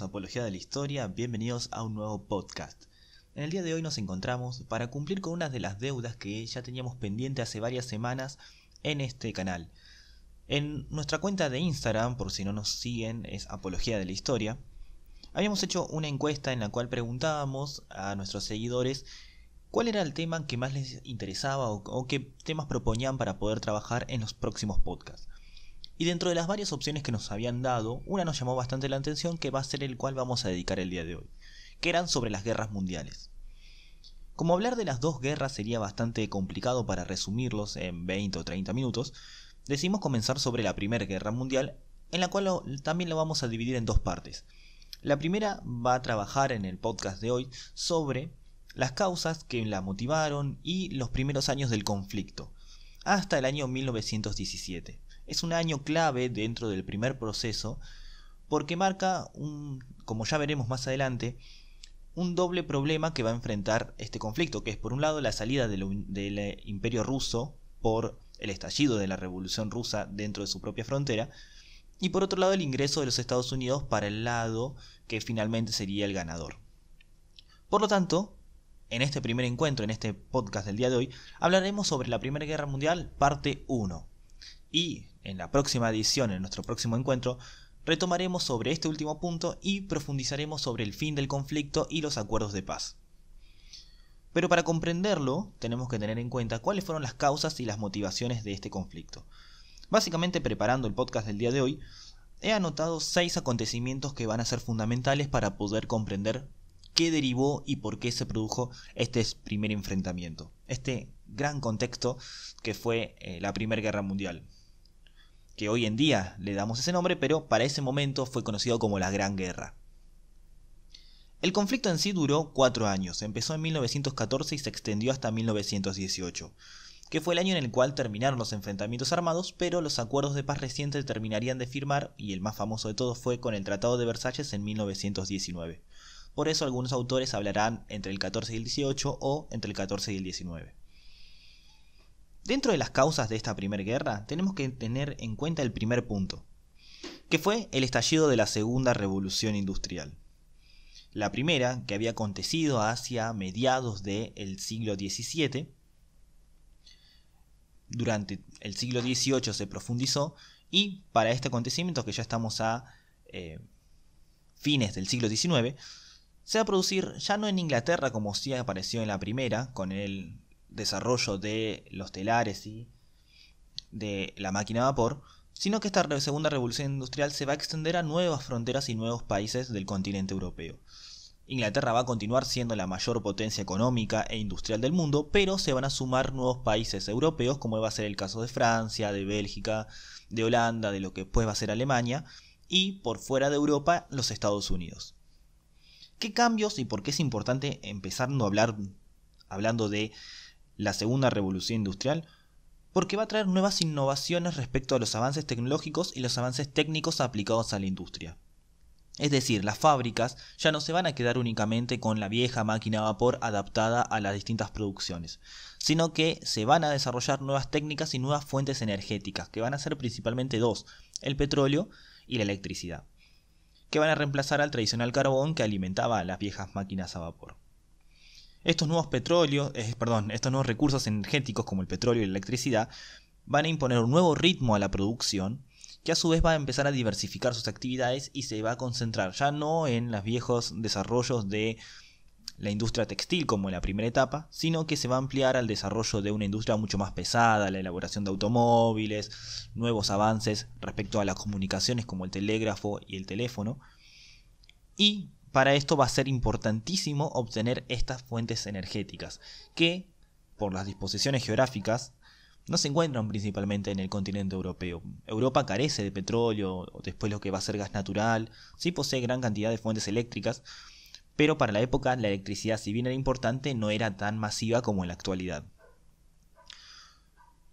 Apología de la Historia, bienvenidos a un nuevo podcast. En el día de hoy nos encontramos para cumplir con una de las deudas que ya teníamos pendiente hace varias semanas en este canal. En nuestra cuenta de Instagram, por si no nos siguen, es Apología de la Historia, habíamos hecho una encuesta en la cual preguntábamos a nuestros seguidores cuál era el tema que más les interesaba o qué temas proponían para poder trabajar en los próximos podcasts. Y dentro de las varias opciones que nos habían dado, una nos llamó bastante la atención que va a ser el cual vamos a dedicar el día de hoy, que eran sobre las guerras mundiales. Como hablar de las dos guerras sería bastante complicado para resumirlos en 20 o 30 minutos, decidimos comenzar sobre la Primera Guerra Mundial, en la cual también la vamos a dividir en dos partes. La primera va a trabajar en el podcast de hoy sobre las causas que la motivaron y los primeros años del conflicto, hasta el año 1917. Es un año clave dentro del primer proceso porque marca, un, como ya veremos más adelante, un doble problema que va a enfrentar este conflicto, que es por un lado la salida del, del eh, imperio ruso por el estallido de la Revolución rusa dentro de su propia frontera, y por otro lado el ingreso de los Estados Unidos para el lado que finalmente sería el ganador. Por lo tanto, en este primer encuentro, en este podcast del día de hoy, hablaremos sobre la Primera Guerra Mundial, parte 1. Y en la próxima edición, en nuestro próximo encuentro, retomaremos sobre este último punto y profundizaremos sobre el fin del conflicto y los acuerdos de paz. Pero para comprenderlo, tenemos que tener en cuenta cuáles fueron las causas y las motivaciones de este conflicto. Básicamente, preparando el podcast del día de hoy, he anotado seis acontecimientos que van a ser fundamentales para poder comprender qué derivó y por qué se produjo este primer enfrentamiento, este gran contexto que fue eh, la Primera Guerra Mundial, que hoy en día le damos ese nombre, pero para ese momento fue conocido como la Gran Guerra. El conflicto en sí duró cuatro años, empezó en 1914 y se extendió hasta 1918, que fue el año en el cual terminaron los enfrentamientos armados, pero los acuerdos de paz recientes terminarían de firmar, y el más famoso de todos fue con el Tratado de Versalles en 1919. Por eso algunos autores hablarán entre el 14 y el 18 o entre el 14 y el 19. Dentro de las causas de esta primera guerra tenemos que tener en cuenta el primer punto, que fue el estallido de la segunda revolución industrial. La primera, que había acontecido hacia mediados del siglo XVII, durante el siglo XVIII se profundizó y para este acontecimiento, que ya estamos a eh, fines del siglo XIX, se va a producir ya no en Inglaterra como sí apareció en la primera, con el desarrollo de los telares y de la máquina a vapor, sino que esta segunda revolución industrial se va a extender a nuevas fronteras y nuevos países del continente europeo. Inglaterra va a continuar siendo la mayor potencia económica e industrial del mundo, pero se van a sumar nuevos países europeos, como va a ser el caso de Francia, de Bélgica, de Holanda, de lo que después va a ser Alemania, y por fuera de Europa, los Estados Unidos. ¿Qué cambios y por qué es importante empezando a hablar hablando de la segunda revolución industrial, porque va a traer nuevas innovaciones respecto a los avances tecnológicos y los avances técnicos aplicados a la industria. Es decir, las fábricas ya no se van a quedar únicamente con la vieja máquina a vapor adaptada a las distintas producciones, sino que se van a desarrollar nuevas técnicas y nuevas fuentes energéticas, que van a ser principalmente dos, el petróleo y la electricidad, que van a reemplazar al tradicional carbón que alimentaba a las viejas máquinas a vapor. Estos nuevos petróleos, eh, perdón, estos nuevos recursos energéticos como el petróleo y la electricidad van a imponer un nuevo ritmo a la producción que a su vez va a empezar a diversificar sus actividades y se va a concentrar ya no en los viejos desarrollos de la industria textil como en la primera etapa, sino que se va a ampliar al desarrollo de una industria mucho más pesada, la elaboración de automóviles, nuevos avances respecto a las comunicaciones como el telégrafo y el teléfono, y para esto va a ser importantísimo obtener estas fuentes energéticas, que, por las disposiciones geográficas, no se encuentran principalmente en el continente europeo. Europa carece de petróleo, después lo que va a ser gas natural, sí posee gran cantidad de fuentes eléctricas, pero para la época la electricidad, si bien era importante, no era tan masiva como en la actualidad.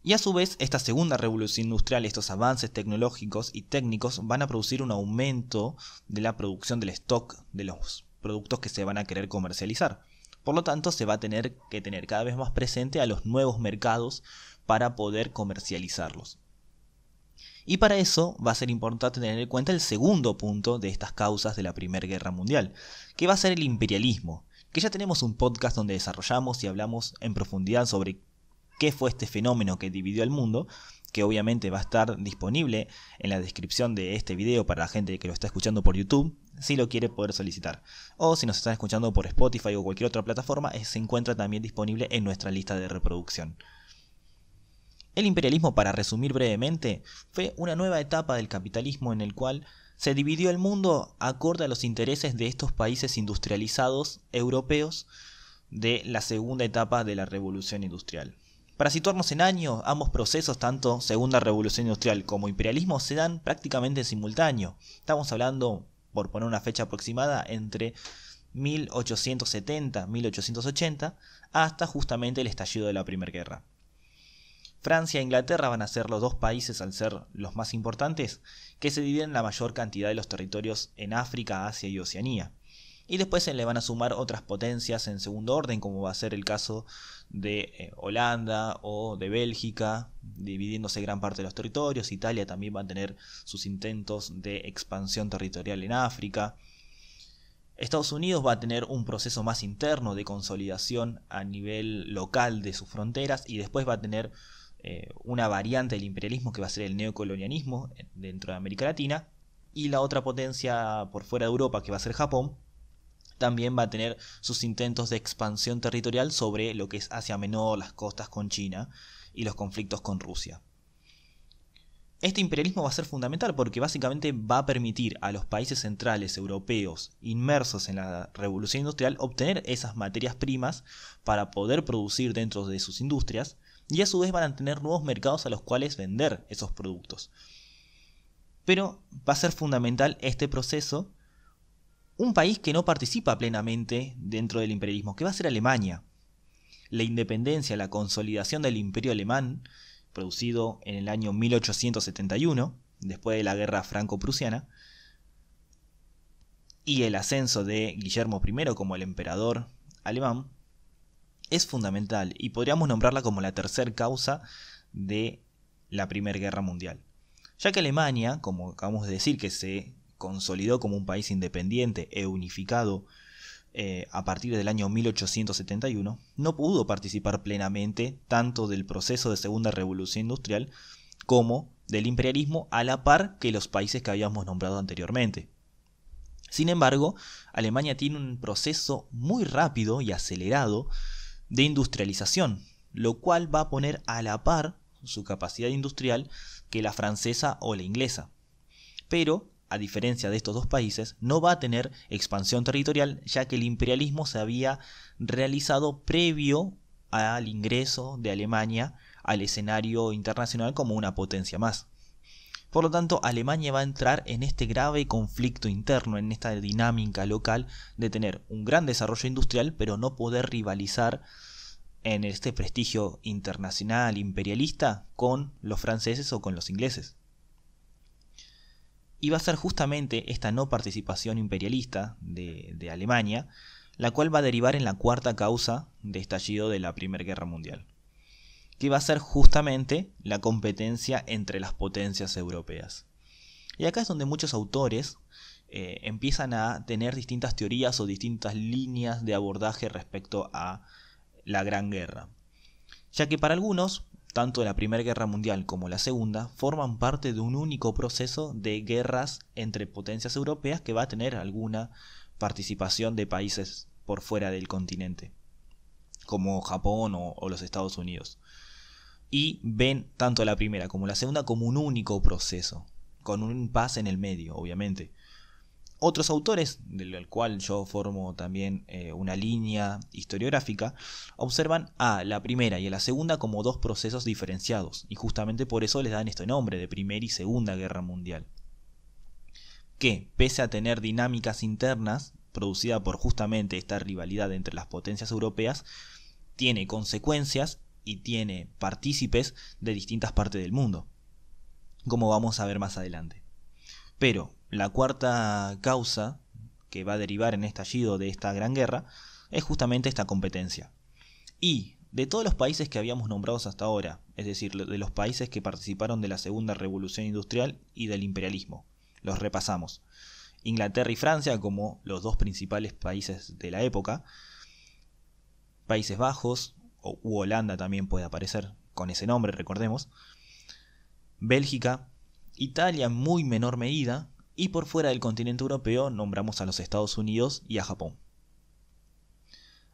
Y a su vez, esta segunda revolución industrial, estos avances tecnológicos y técnicos van a producir un aumento de la producción del stock de los productos que se van a querer comercializar. Por lo tanto, se va a tener que tener cada vez más presente a los nuevos mercados para poder comercializarlos. Y para eso va a ser importante tener en cuenta el segundo punto de estas causas de la Primera Guerra Mundial, que va a ser el imperialismo, que ya tenemos un podcast donde desarrollamos y hablamos en profundidad sobre qué fue este fenómeno que dividió el mundo, que obviamente va a estar disponible en la descripción de este video para la gente que lo está escuchando por YouTube, si lo quiere poder solicitar. O si nos están escuchando por Spotify o cualquier otra plataforma, eh, se encuentra también disponible en nuestra lista de reproducción. El imperialismo, para resumir brevemente, fue una nueva etapa del capitalismo en el cual se dividió el mundo acorde a los intereses de estos países industrializados europeos de la segunda etapa de la revolución industrial. Para situarnos en año, ambos procesos, tanto Segunda Revolución Industrial como imperialismo, se dan prácticamente en simultáneo. Estamos hablando, por poner una fecha aproximada, entre 1870-1880 hasta justamente el estallido de la Primera Guerra. Francia e Inglaterra van a ser los dos países, al ser los más importantes, que se dividen la mayor cantidad de los territorios en África, Asia y Oceanía. Y después se le van a sumar otras potencias en segundo orden, como va a ser el caso de eh, Holanda o de Bélgica, dividiéndose gran parte de los territorios. Italia también va a tener sus intentos de expansión territorial en África. Estados Unidos va a tener un proceso más interno de consolidación a nivel local de sus fronteras y después va a tener eh, una variante del imperialismo que va a ser el neocolonialismo eh, dentro de América Latina y la otra potencia por fuera de Europa que va a ser Japón también va a tener sus intentos de expansión territorial sobre lo que es Asia Menor, las costas con China y los conflictos con Rusia. Este imperialismo va a ser fundamental porque básicamente va a permitir a los países centrales europeos inmersos en la revolución industrial obtener esas materias primas para poder producir dentro de sus industrias y a su vez van a tener nuevos mercados a los cuales vender esos productos. Pero va a ser fundamental este proceso un país que no participa plenamente dentro del imperialismo, que va a ser Alemania. La independencia, la consolidación del imperio alemán, producido en el año 1871, después de la guerra franco-prusiana, y el ascenso de Guillermo I como el emperador alemán, es fundamental y podríamos nombrarla como la tercera causa de la Primera Guerra Mundial. Ya que Alemania, como acabamos de decir, que se consolidó como un país independiente e unificado eh, a partir del año 1871, no pudo participar plenamente tanto del proceso de Segunda Revolución Industrial como del imperialismo a la par que los países que habíamos nombrado anteriormente. Sin embargo, Alemania tiene un proceso muy rápido y acelerado de industrialización, lo cual va a poner a la par su capacidad industrial que la francesa o la inglesa. Pero a diferencia de estos dos países, no va a tener expansión territorial, ya que el imperialismo se había realizado previo al ingreso de Alemania al escenario internacional como una potencia más. Por lo tanto, Alemania va a entrar en este grave conflicto interno, en esta dinámica local de tener un gran desarrollo industrial, pero no poder rivalizar en este prestigio internacional imperialista con los franceses o con los ingleses y va a ser justamente esta no participación imperialista de, Alemania la cual va a derivar en la cuarta causa de estallido de la Primera Guerra Mundial, que va a ser justamente la competencia entre las potencias europeas. Y acá es donde muchos autores eh, empiezan a tener distintas teorías o distintas líneas de abordaje respecto a la Gran Guerra. Ya que para algunos tanto la Primera Guerra Mundial como la Segunda forman parte de un único proceso de guerras entre potencias europeas que va a tener alguna participación de países por fuera del continente, como Japón o, los Estados Unidos. Y ven tanto la primera como la segunda como un único proceso, con un paz en el medio, obviamente otros autores, del cual yo formo también eh, una línea historiográfica, observan a la primera y a la segunda como dos procesos diferenciados, y justamente por eso les dan este nombre de Primera y Segunda Guerra Mundial, que, pese a tener dinámicas internas, producida por justamente esta rivalidad entre las potencias europeas, tiene consecuencias y tiene partícipes de distintas partes del mundo, como vamos a ver más adelante. Pero, la cuarta causa que va a derivar en este estallido de esta gran guerra es justamente esta competencia. Y de todos los países que habíamos nombrado hasta ahora, es decir, de los países que participaron de la Segunda Revolución Industrial y del imperialismo, los repasamos. Inglaterra y Francia como los dos principales países de la época, Países Bajos, o Holanda también puede aparecer con ese nombre, recordemos, Bélgica, Italia en muy menor medida, y por fuera del continente europeo nombramos a los Estados Unidos y a Japón.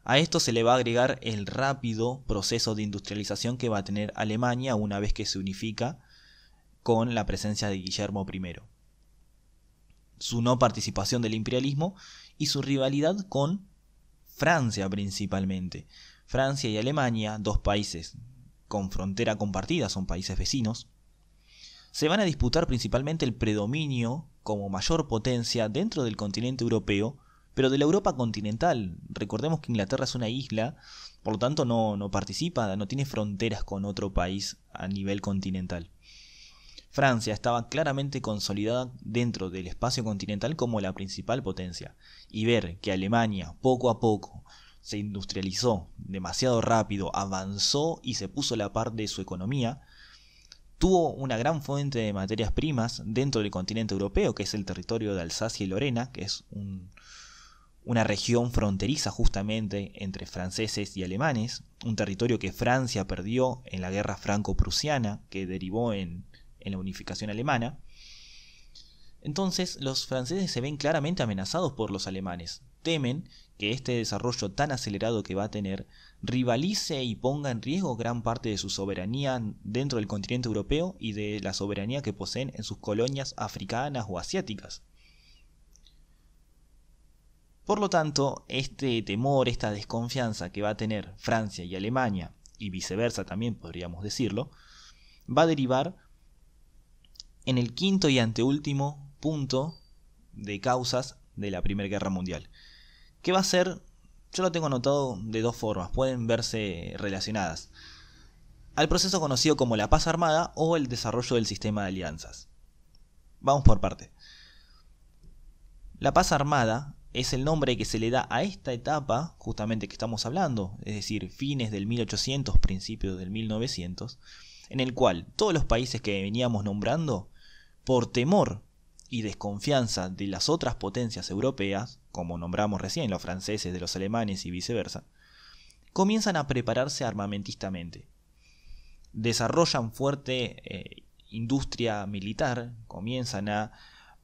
A esto se le va a agregar el rápido proceso de industrialización que va a tener Alemania una vez que se unifica con la presencia de Guillermo I, su no participación del imperialismo y su rivalidad con Francia principalmente. Francia y Alemania, dos países con frontera compartida, son países vecinos, se van a disputar principalmente el predominio como mayor potencia dentro del continente europeo, pero de la Europa continental. Recordemos que Inglaterra es una isla, por lo tanto no, participa, no tiene fronteras con otro país a nivel continental. Francia estaba claramente consolidada dentro del espacio continental como la principal potencia, y ver que Alemania poco a poco se industrializó demasiado rápido, avanzó y se puso la par de su economía, Tuvo una gran fuente de materias primas dentro del continente europeo, que es el territorio de Alsacia y Lorena, que es una región fronteriza justamente entre franceses y alemanes, un territorio que Francia perdió en la guerra franco-prusiana, que derivó en, en la unificación alemana. Entonces los franceses se ven claramente amenazados por los alemanes, temen que este desarrollo tan acelerado que va a tener rivalice y ponga en riesgo gran parte de su soberanía dentro del continente europeo y de la soberanía que poseen en sus colonias africanas o asiáticas. Por lo tanto, este temor, esta desconfianza que va a tener Francia y Alemania, y viceversa también podríamos decirlo, va a derivar en el quinto y anteúltimo punto de causas de la Primera Guerra Mundial, que va a ser yo lo tengo anotado de dos formas, pueden verse relacionadas. Al proceso conocido como la paz armada o el desarrollo del sistema de alianzas. Vamos por parte. La paz armada es el nombre que se le da a esta etapa justamente que estamos hablando, es decir, fines del 1800, principios del 1900, en el cual todos los países que veníamos nombrando, por temor y desconfianza de las otras potencias europeas, como nombramos recién los franceses de los alemanes y viceversa, comienzan a prepararse armamentistamente. Desarrollan fuerte eh, industria militar, comienzan a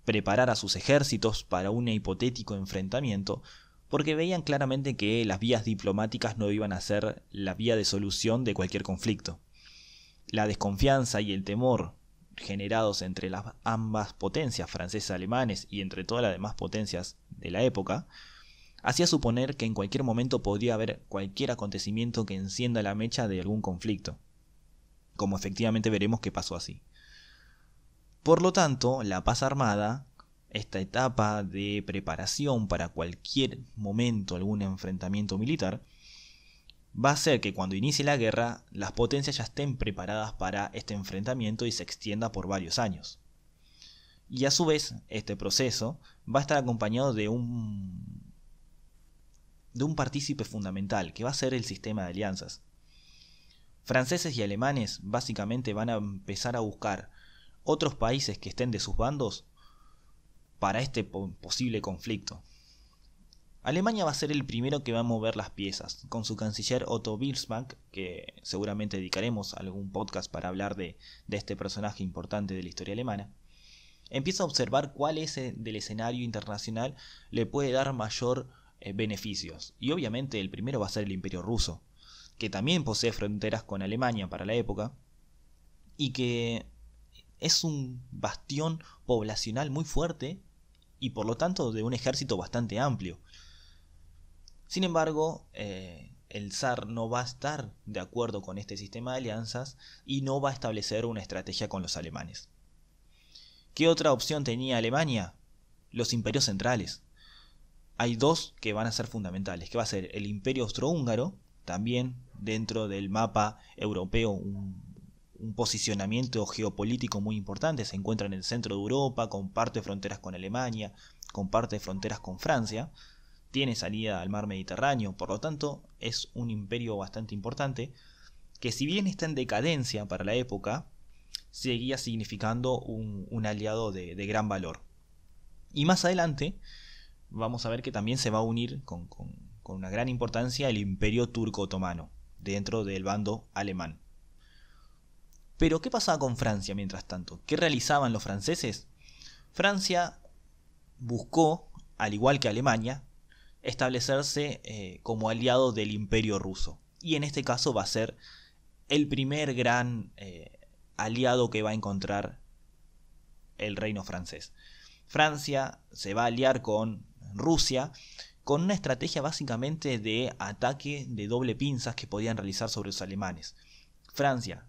preparar a sus ejércitos para un hipotético enfrentamiento, porque veían claramente que las vías diplomáticas no iban a ser la vía de solución de cualquier conflicto. La desconfianza y el temor generados entre las ambas potencias franceses alemanes y entre todas las demás potencias de la época, hacía suponer que en cualquier momento podía haber cualquier acontecimiento que encienda la mecha de algún conflicto, como efectivamente veremos que pasó así. Por lo tanto, la paz armada, esta etapa de preparación para cualquier momento algún enfrentamiento militar, va a ser que cuando inicie la guerra las potencias ya estén preparadas para este enfrentamiento y se extienda por varios años. Y a su vez, este proceso va a estar acompañado de un de un partícipe fundamental, que va a ser el sistema de alianzas. Franceses y alemanes básicamente van a empezar a buscar otros países que estén de sus bandos para este posible conflicto. Alemania va a ser el primero que va a mover las piezas, con su canciller Otto Bismarck, que seguramente dedicaremos algún podcast para hablar de, este personaje importante de la historia alemana, empieza a observar cuál es el, del escenario internacional le puede dar mayor eh, beneficios. Y obviamente el primero va a ser el Imperio Ruso, que también posee fronteras con Alemania para la época, y que es un bastión poblacional muy fuerte y por lo tanto de un ejército bastante amplio. Sin embargo, eh, el zar no va a estar de acuerdo con este sistema de alianzas y no va a establecer una estrategia con los alemanes. ¿Qué otra opción tenía Alemania? Los imperios centrales. Hay dos que van a ser fundamentales, que va a ser el imperio austrohúngaro, también dentro del mapa europeo un posicionamiento geopolítico muy importante, se encuentra en el centro de Europa, comparte fronteras con Alemania, comparte fronteras con Francia, tiene salida al mar Mediterráneo, por lo tanto es un imperio bastante importante, que si bien está en decadencia para la época, seguía significando un, aliado de, gran valor. Y más adelante vamos a ver que también se va a unir con, con una gran importancia el imperio turco-otomano, dentro del bando alemán. Pero, ¿qué pasaba con Francia mientras tanto? ¿Qué realizaban los franceses? Francia buscó, al igual que Alemania, establecerse eh, como aliado del imperio ruso. Y en este caso va a ser el primer gran eh, aliado que va a encontrar el reino francés. Francia se va a aliar con Rusia con una estrategia básicamente de ataque de doble pinzas que podían realizar sobre los alemanes. Francia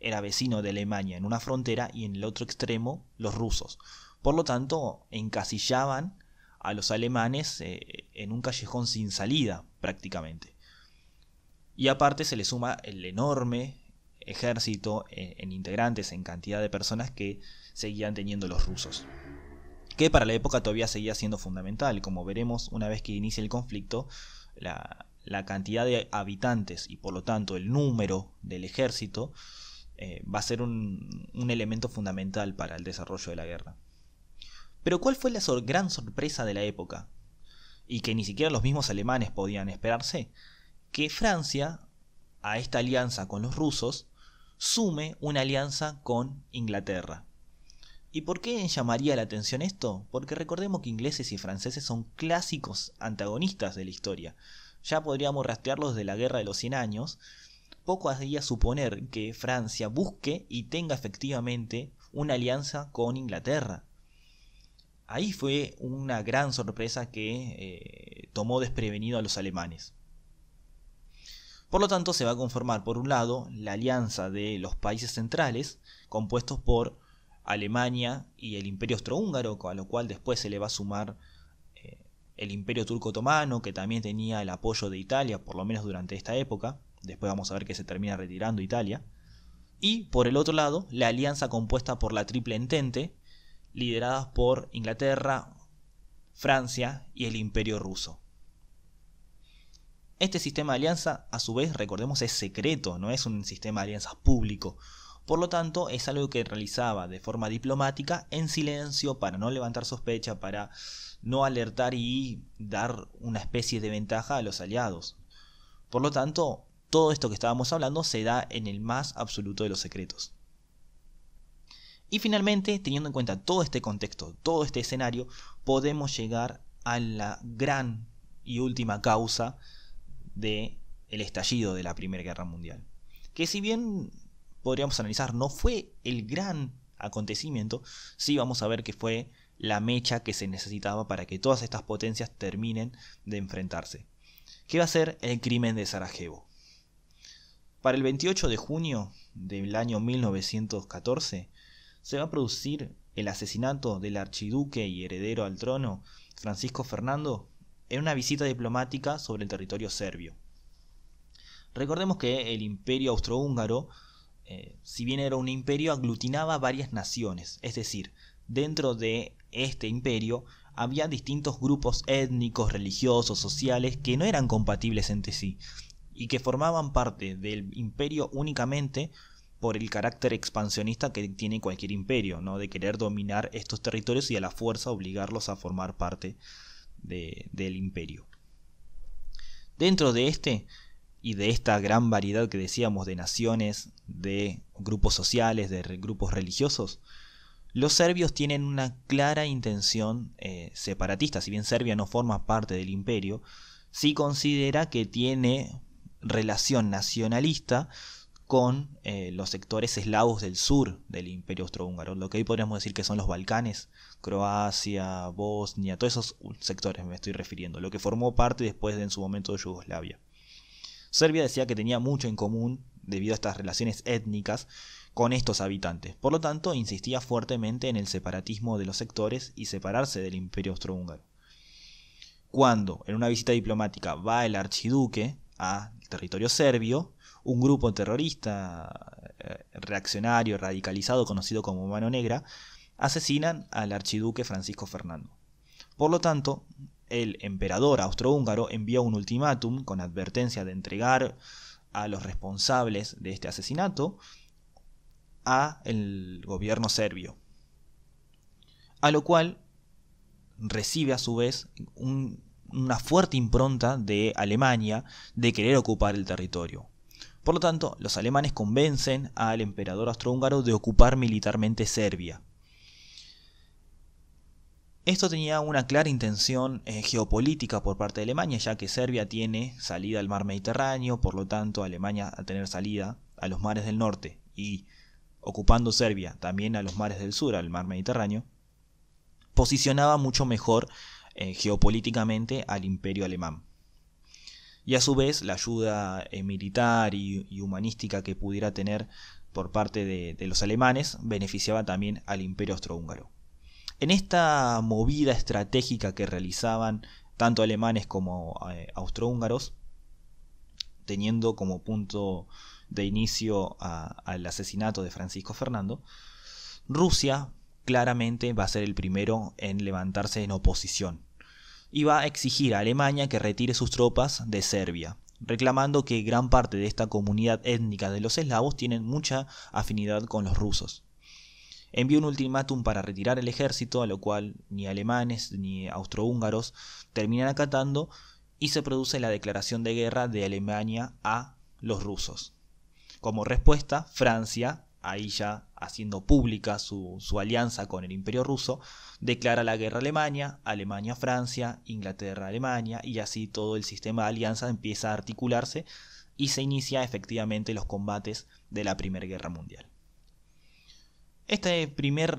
era vecino de Alemania en una frontera y en el otro extremo los rusos. Por lo tanto, encasillaban a los alemanes eh, en un callejón sin salida prácticamente. Y aparte se le suma el enorme ejército eh, en, integrantes, en cantidad de personas que seguían teniendo los rusos, que para la época todavía seguía siendo fundamental, como veremos una vez que inicia el conflicto, la, cantidad de habitantes y por lo tanto el número del ejército eh, va a ser un elemento fundamental para el desarrollo de la guerra. Pero ¿cuál fue la gran sorpresa de la época? Y que ni siquiera los mismos alemanes podían esperarse, que Francia, a esta alianza con los rusos, sume una alianza con Inglaterra. ¿Y por qué llamaría la atención esto? Porque recordemos que ingleses y franceses son clásicos antagonistas de la historia. Ya podríamos rastrearlos de la Guerra de los Cien Años. Poco haría suponer que Francia busque y tenga efectivamente una alianza con Inglaterra. Ahí fue una gran sorpresa que eh, tomó desprevenido a los alemanes. Por lo tanto, se va a conformar, por un lado, la alianza de los países centrales, compuestos por Alemania y el Imperio Austrohúngaro, a lo cual después se le va a sumar eh, el Imperio Turco-Otomano, que también tenía el apoyo de Italia, por lo menos durante esta época. Después vamos a ver que se termina retirando Italia. Y, por el otro lado, la alianza compuesta por la Triple Entente, lideradas por Inglaterra, Francia y el Imperio ruso. Este sistema de alianza, a su vez, recordemos, es secreto, no es un sistema de alianzas público. Por lo tanto, es algo que realizaba de forma diplomática, en silencio, para no levantar sospecha, para no alertar y dar una especie de ventaja a los aliados. Por lo tanto, todo esto que estábamos hablando se da en el más absoluto de los secretos. Y finalmente, teniendo en cuenta todo este contexto, todo este escenario, podemos llegar a la gran y última causa del el estallido de la Primera Guerra Mundial. Que si bien podríamos analizar no fue el gran acontecimiento, sí vamos a ver que fue la mecha que se necesitaba para que todas estas potencias terminen de enfrentarse. ¿Qué va a ser el crimen de Sarajevo? Para el 28 de junio del año 1914, se va a producir el asesinato del archiduque y heredero al trono, Francisco Fernando, en una visita diplomática sobre el territorio serbio. Recordemos que el imperio austrohúngaro, eh, si bien era un imperio, aglutinaba varias naciones, es decir, dentro de este imperio había distintos grupos étnicos, religiosos, sociales que no eran compatibles entre sí y que formaban parte del imperio únicamente por el carácter expansionista que tiene cualquier imperio, ¿no? de querer dominar estos territorios y a la fuerza obligarlos a formar parte del imperio. Dentro de este y de esta gran variedad que decíamos de naciones, de grupos sociales, de grupos religiosos, los serbios tienen una clara intención eh, separatista, si bien Serbia no forma parte del imperio, sí considera que tiene relación nacionalista con eh, los sectores eslavos del sur del imperio austrohúngaro, lo que hoy podríamos decir que son los Balcanes, Croacia, Bosnia, todos esos sectores me estoy refiriendo, lo que formó parte después de en su momento de Yugoslavia. Serbia decía que tenía mucho en común debido a estas relaciones étnicas con estos habitantes. Por lo tanto, insistía fuertemente en el separatismo de los sectores y separarse del imperio austrohúngaro. Cuando, en una visita diplomática, va el archiduque al territorio serbio, un grupo terrorista eh, reaccionario, radicalizado, conocido como Mano Negra, asesinan al archiduque Francisco Fernando. Por lo tanto, el emperador austrohúngaro envía un ultimátum con advertencia de entregar a los responsables de este asesinato a el gobierno serbio. A lo cual recibe a su vez una fuerte impronta de Alemania de querer ocupar el territorio. Por lo tanto, los alemanes convencen al emperador austrohúngaro de ocupar militarmente Serbia. Esto tenía una clara intención eh, geopolítica por parte de Alemania, ya que Serbia tiene salida al mar Mediterráneo, por lo tanto Alemania a tener salida a los mares del norte y ocupando Serbia también a los mares del sur, al mar Mediterráneo, posicionaba mucho mejor eh, geopolíticamente al imperio alemán y a su vez la ayuda eh, militar y, humanística que pudiera tener por parte de, los alemanes beneficiaba también al imperio austrohúngaro. En esta movida estratégica que realizaban tanto alemanes como eh, austrohúngaros, teniendo como punto de inicio al asesinato de Francisco Fernando, Rusia claramente va a ser el primero en levantarse en oposición y va a exigir a Alemania que retire sus tropas de Serbia, reclamando que gran parte de esta comunidad étnica de los eslavos tienen mucha afinidad con los rusos. Envió un ultimátum para retirar el ejército, a lo cual ni alemanes ni austrohúngaros terminan acatando, y se produce la declaración de guerra de Alemania a los rusos. Como respuesta, Francia ahí ya haciendo pública su, alianza con el Imperio Ruso, declara la guerra a Alemania, Alemania Francia, Inglaterra Alemania, y así todo el sistema de alianza empieza a articularse y se inicia efectivamente los combates de la Primera Guerra Mundial. Este primer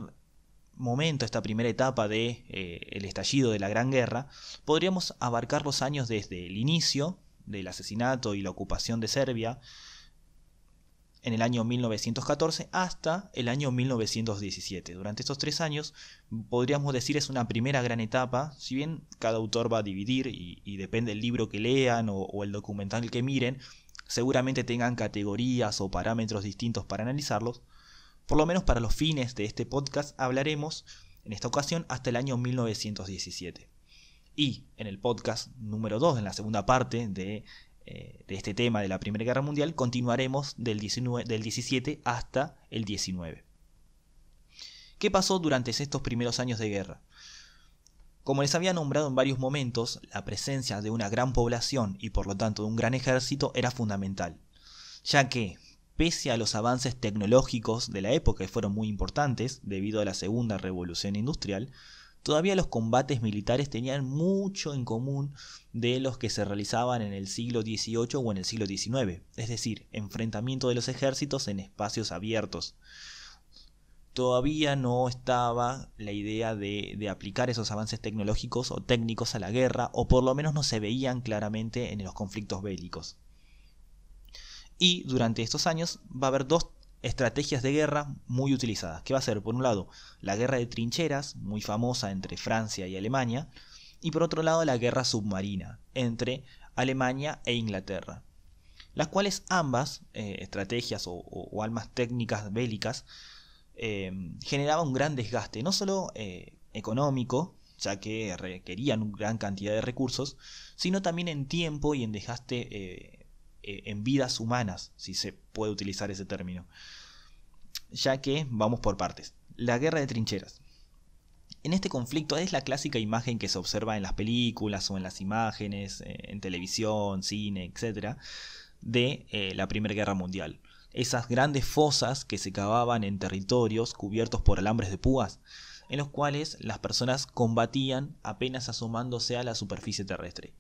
momento, esta primera etapa del de, eh, el estallido de la Gran Guerra, podríamos abarcar los años desde el inicio del asesinato y la ocupación de Serbia, en el año 1914 hasta el año 1917. Durante estos tres años, podríamos decir es una primera gran etapa, si bien cada autor va a dividir y, depende del libro que lean o, o el documental que miren, seguramente tengan categorías o parámetros distintos para analizarlos. Por lo menos para los fines de este podcast hablaremos en esta ocasión hasta el año 1917. Y en el podcast número 2, en la segunda parte de eh, de este tema de la Primera Guerra Mundial, continuaremos del, del 17 hasta el 19. ¿Qué pasó durante estos primeros años de guerra? Como les había nombrado en varios momentos, la presencia de una gran población y por lo tanto de un gran ejército era fundamental, ya que, pese a los avances tecnológicos de la época que fueron muy importantes debido a la Segunda Revolución Industrial, todavía los combates militares tenían mucho en común de los que se realizaban en el siglo XVIII o en el siglo XIX, es decir, enfrentamiento de los ejércitos en espacios abiertos. Todavía no estaba la idea de, de aplicar esos avances tecnológicos o técnicos a la guerra, o por lo menos no se veían claramente en los conflictos bélicos. Y durante estos años va a haber dos estrategias de guerra muy utilizadas, que va a ser, por un lado, la guerra de trincheras, muy famosa entre Francia y Alemania, y por otro lado, la guerra submarina, entre Alemania e Inglaterra, las cuales ambas eh, estrategias o, almas técnicas bélicas eh, generaban un gran desgaste, no solo eh, económico, ya que requerían gran cantidad de recursos, sino también en tiempo y en desgaste eh, en vidas humanas, si se puede utilizar ese término. Ya que vamos por partes. La guerra de trincheras. En este conflicto es la clásica imagen que se observa en las películas o en las imágenes, eh, en televisión, cine, etc., de eh, la Primera Guerra Mundial. Esas grandes fosas que se cavaban en territorios cubiertos por alambres de púas, en los cuales las personas combatían apenas asomándose a la superficie terrestre.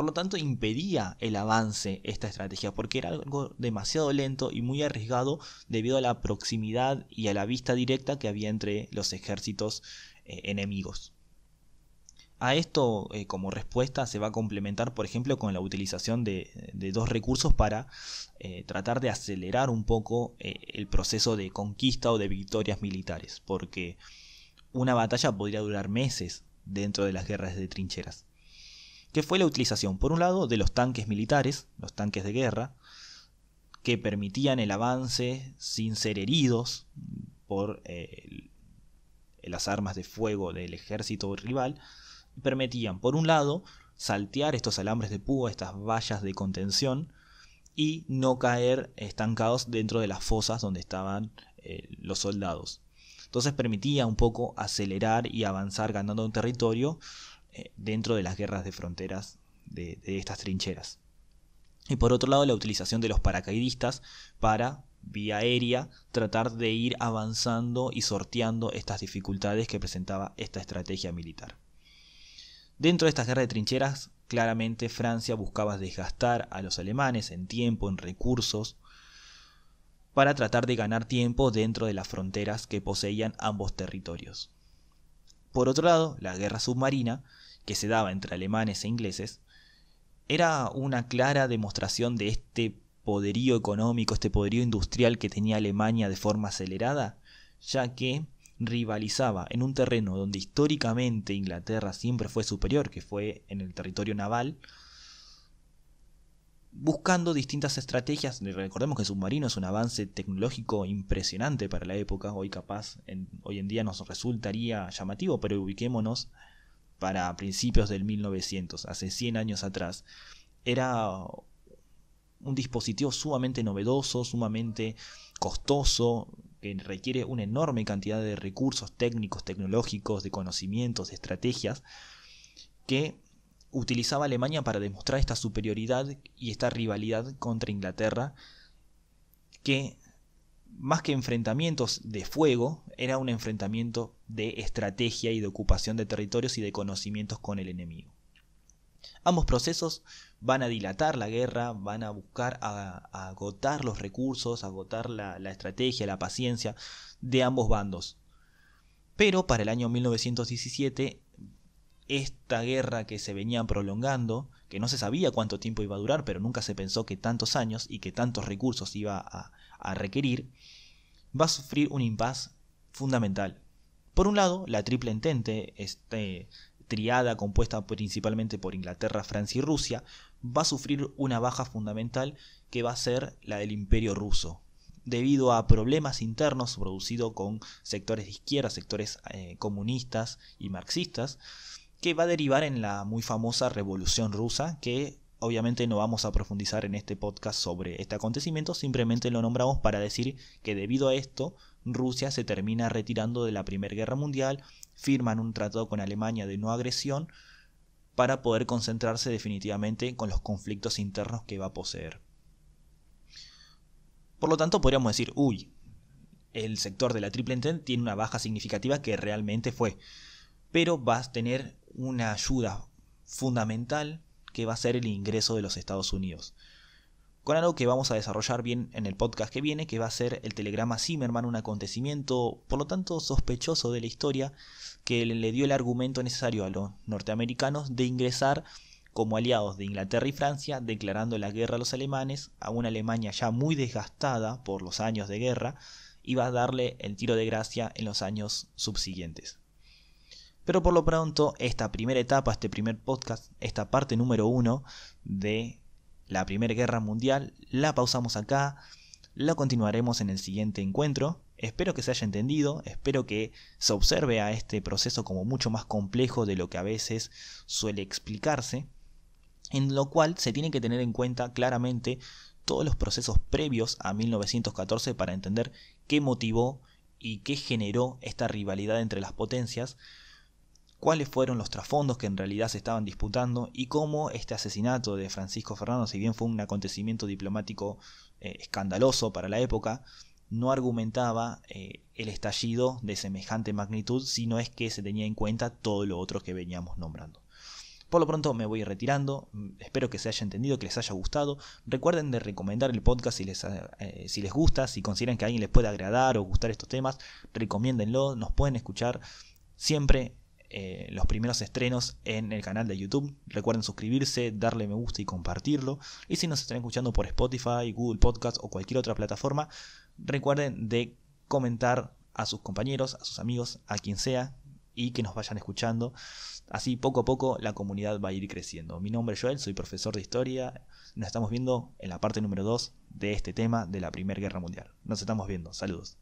Por lo tanto, impedía el avance esta estrategia, porque era algo demasiado lento y muy arriesgado debido a la proximidad y a la vista directa que había entre los ejércitos eh, enemigos. A esto, eh, como respuesta, se va a complementar, por ejemplo, con la utilización de, dos recursos para eh, tratar de acelerar un poco el proceso de conquista o de victorias militares, porque una batalla podría durar meses dentro de las guerras de trincheras que fue la utilización, por un lado, de los tanques militares, los tanques de guerra, que permitían el avance sin ser heridos por eh, las armas de fuego del ejército rival, permitían, por un lado, saltear estos alambres de púa, estas vallas de contención, y no caer estancados dentro de las fosas donde estaban eh, los soldados. Entonces permitía un poco acelerar y avanzar ganando un territorio eh, dentro de las guerras de fronteras de, de estas trincheras. Y por otro lado, la utilización de los paracaidistas para, vía aérea, tratar de ir avanzando y sorteando estas dificultades que presentaba esta estrategia militar. Dentro de estas guerras de trincheras, claramente Francia buscaba desgastar a los alemanes en tiempo, en recursos, para tratar de ganar tiempo dentro de las fronteras que poseían ambos territorios. Por otro lado, la guerra submarina que se daba entre alemanes e ingleses, era una clara demostración de este poderío económico, este poderío industrial que tenía Alemania de forma acelerada, ya que rivalizaba en un terreno donde históricamente Inglaterra siempre fue superior, que fue en el territorio naval, buscando distintas estrategias. Recordemos que el submarino es un avance tecnológico impresionante para la época, hoy capaz, hoy en día nos resultaría llamativo, pero ubiquémonos para principios del 1900, hace 100 años atrás, era un dispositivo sumamente novedoso, sumamente costoso, que requiere una enorme cantidad de recursos técnicos, tecnológicos, de conocimientos, de estrategias, que utilizaba Alemania para demostrar esta superioridad y esta rivalidad contra Inglaterra, que más que enfrentamientos de fuego, era un enfrentamiento de estrategia y de ocupación de territorios y de conocimientos con el enemigo. Ambos procesos van a dilatar la guerra, van a buscar a, agotar los recursos, agotar la, la estrategia, la paciencia de ambos bandos. Pero para el año 1917, esta guerra que se venía prolongando, que no se sabía cuánto tiempo iba a durar, pero nunca se pensó que tantos años y que tantos recursos iba a, a requerir, va a sufrir un impas fundamental. Por un lado, la triple entente, este, triada compuesta principalmente por Inglaterra, Francia y Rusia, va a sufrir una baja fundamental que va a ser la del imperio ruso, debido a problemas internos producidos con sectores de izquierda, sectores eh, comunistas y marxistas, que va a derivar en la muy famosa Revolución Rusa, que Obviamente no vamos a profundizar en este podcast sobre este acontecimiento, simplemente lo nombramos para decir que debido a esto Rusia se termina retirando de la Primera Guerra Mundial, firman un tratado con Alemania de no agresión para poder concentrarse definitivamente con los conflictos internos que va a poseer. Por lo tanto, podríamos decir, uy, el sector de la Triple Entente tiene una baja significativa que realmente fue, pero vas a tener una ayuda fundamental que va a ser el ingreso de los Estados Unidos. Con algo que vamos a desarrollar bien en el podcast que viene, que va a ser el telegrama Zimmerman, un acontecimiento por lo tanto sospechoso de la historia, que le dio el argumento necesario a los norteamericanos de ingresar como aliados de Inglaterra y Francia, declarando la guerra a los alemanes, a una Alemania ya muy desgastada por los años de guerra, y va a darle el tiro de gracia en los años subsiguientes. Pero por lo pronto, esta primera etapa, este primer podcast, esta parte número uno de la Primera Guerra Mundial, la pausamos acá, la continuaremos en el siguiente encuentro. Espero que se haya entendido, espero que se observe a este proceso como mucho más complejo de lo que a veces suele explicarse, en lo cual se tiene que tener en cuenta claramente todos los procesos previos a 1914 para entender qué motivó y qué generó esta rivalidad entre las potencias, cuáles fueron los trasfondos que en realidad se estaban disputando y cómo este asesinato de Francisco Fernando, si bien fue un acontecimiento diplomático eh, escandaloso para la época, no argumentaba eh, el estallido de semejante magnitud, sino es que se tenía en cuenta todo lo otro que veníamos nombrando. Por lo pronto me voy retirando, mm, espero que se haya entendido, que les haya gustado. Recuerden de recomendar el podcast si les, eh, si les gusta, si consideran que a alguien les puede agradar o gustar estos temas, recomiéndenlo, nos pueden escuchar siempre eh, los primeros estrenos en el canal de YouTube. Recuerden suscribirse, darle me gusta y compartirlo. Y si nos están escuchando por Spotify, Google Podcast o cualquier otra plataforma, recuerden de comentar a sus compañeros, a sus amigos, a quien sea y que nos vayan escuchando. Así poco a poco la comunidad va a ir creciendo. Mi nombre es Joel, soy profesor de historia. Nos estamos viendo en la parte número 2 de este tema de la Primera Guerra Mundial. Nos estamos viendo. Saludos.